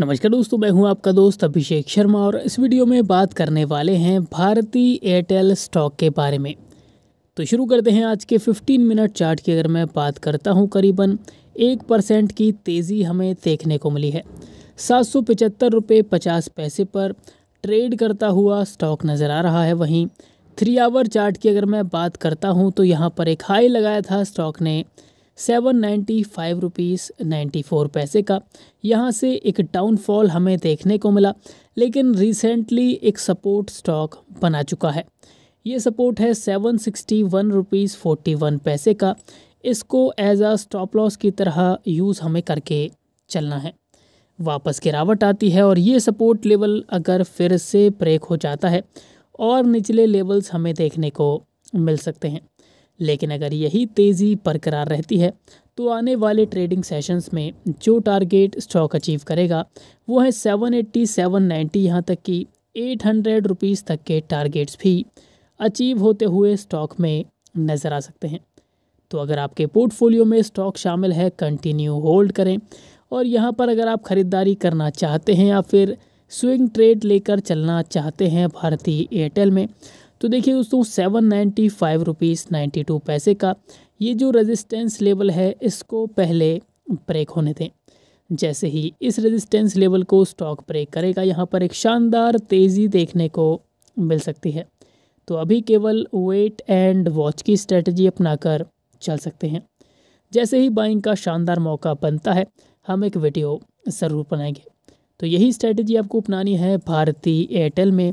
नमस्कार दोस्तों मैं हूं आपका दोस्त अभिषेक शर्मा और इस वीडियो में बात करने वाले हैं भारतीय एयरटेल स्टॉक के बारे में तो शुरू करते हैं आज के 15 मिनट चार्ट की अगर मैं बात करता हूं करीबन एक परसेंट की तेज़ी हमें देखने को मिली है सात सौ पचहत्तर रुपये पचास पैसे पर ट्रेड करता हुआ स्टॉक नज़र आ रहा है वहीं थ्री आवर चार्ट की अगर मैं बात करता हूँ तो यहाँ पर एक हाई लगाया था स्टॉक ने seven ninety five rupees ninety four पैसे का यहाँ से एक डाउनफॉल हमें देखने को मिला लेकिन रिसेंटली एक सपोर्ट स्टॉक बना चुका है ये सपोर्ट है seven sixty one rupees forty one पैसे का इसको एज आ स्टॉप लॉस की तरह यूज़ हमें करके चलना है वापस गिरावट आती है और ये सपोर्ट लेवल अगर फिर से ब्रेक हो जाता है और निचले लेवल्स हमें देखने को मिल सकते हैं लेकिन अगर यही तेज़ी बरकरार रहती है तो आने वाले ट्रेडिंग सेशंस में जो टारगेट स्टॉक अचीव करेगा वो है सेवन एट्टी सेवन नाइन्टी यहाँ तक कि एट हंड्रेड रुपीज़ तक के टारगेट्स भी अचीव होते हुए स्टॉक में नज़र आ सकते हैं तो अगर आपके पोर्टफोलियो में स्टॉक शामिल है कंटिन्यू होल्ड करें और यहाँ पर अगर आप ख़रीदारी करना चाहते हैं या फिर स्विंग ट्रेड लेकर चलना चाहते हैं भारतीय एयरटेल में तो देखिए दोस्तों seven ninety five rupees ninety two पैसे का ये जो रेजिस्टेंस लेवल है इसको पहले ब्रेक होने दें जैसे ही इस रेजिस्टेंस लेवल को स्टॉक ब्रेक करेगा यहाँ पर एक शानदार तेज़ी देखने को मिल सकती है तो अभी केवल वेट एंड वॉच की स्ट्रेटजी अपनाकर चल सकते हैं जैसे ही बाइंग का शानदार मौका बनता है हम एक वीडियो ज़रूर बनाएंगे तो यही स्ट्रेटजी आपको अपनानी है भारतीय एयरटेल में